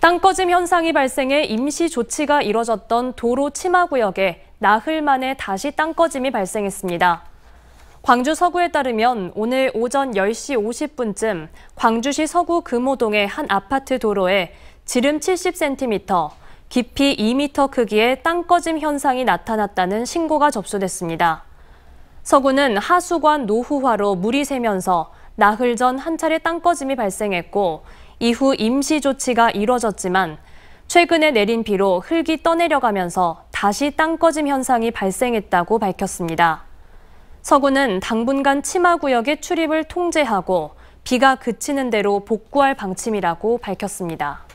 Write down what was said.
땅꺼짐 현상이 발생해 임시 조치가 이뤄졌던 도로 치마 구역에 나흘 만에 다시 땅꺼짐이 발생했습니다. 광주 서구에 따르면 오늘 오전 10시 50분쯤 광주시 서구 금호동의 한 아파트 도로에 지름 70cm, 깊이 2m 크기의 땅꺼짐 현상이 나타났다는 신고가 접수됐습니다. 서구는 하수관 노후화로 물이 새면서 나흘 전 한 차례 땅꺼짐이 발생했고 이후 임시 조치가 이뤄졌지만 최근에 내린 비로 흙이 떠내려가면서 다시 땅꺼짐 현상이 발생했다고 밝혔습니다. 서구는 당분간 침하 구역의 출입을 통제하고 비가 그치는 대로 복구할 방침이라고 밝혔습니다.